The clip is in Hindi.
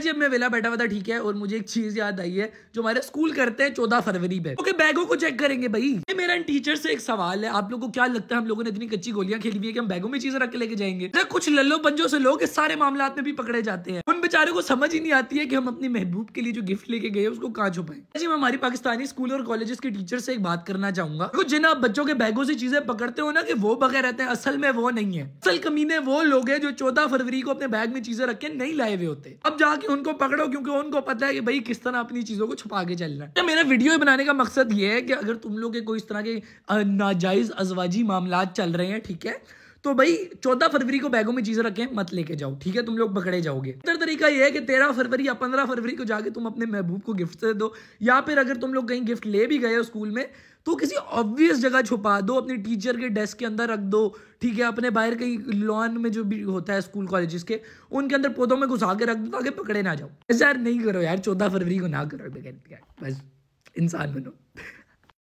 जब मैं वेला बैठा हुआ था ठीक है और मुझे एक चीज याद आई है जो हमारे स्कूल करते हैं चौदह फरवरी पे ओके बैगों को चेक करेंगे भाई ये मेरा टीचर से एक सवाल है आप लोगों को क्या लगता है हम लोगों ने इतनी कच्ची गोलियां खेली हुई है कि हम बैगों में चीजें रख के लेके जाएंगे तो कुछ लल्लो पंजों से लोग इस सारे मामला में भी पकड़े जाते हैं उन बेचारे को समझ ही नहीं आती है की हम अपनी महबूब के लिए जो गिफ्ट लेके गए उसको कहाँ छुपाए जी मैं हमारी पाकिस्तानी स्कूल और कॉलेज के टीचर से एक बात करना चाहूंगा जिन आप बच्चों के बैगों से चीजें पकड़ते हो ना कि वो बगैर रहते हैं असल में वो नहीं है असल कमीने वो लोग है जो चौदह फरवरी को अपने बैग में चीजें रख के नहीं लाए हुए होते अब जाके कि उनको पकड़ो क्योंकि उनको पता है कि भाई किस तरह अपनी चीज़ों को छुपा के चलना है मेरा वीडियो बनाने का मकसद ये है कि अगर तुम लोग के कोई इस तरह के नाजायज़ अजवाजी मामला चल रहे हैं ठीक है तो भाई चौदह फरवरी को बैगों में चीजें रखें मत लेके जाओ ठीक है तुम लोग पकड़े जाओगे बेहतर तरीका यह है कि तेरह फरवरी या पंद्रह फरवरी को जाके तुम अपने महबूब को गिफ्ट दे दो या फिर अगर तुम लोग कहीं गिफ्ट ले भी गए हो स्कूल में तो किसी ऑब्वियस जगह छुपा दो अपने टीचर के डेस्क के अंदर रख दो ठीक है अपने बाहर कहीं लॉन में जो भी होता है स्कूल कॉलेज के उनके अंदर पौधों में घुसा के रख दो ताकि पकड़े ना जाओ ऐसा यार नहीं करो यार चौदह फरवरी को ना करो बस इंसान बनो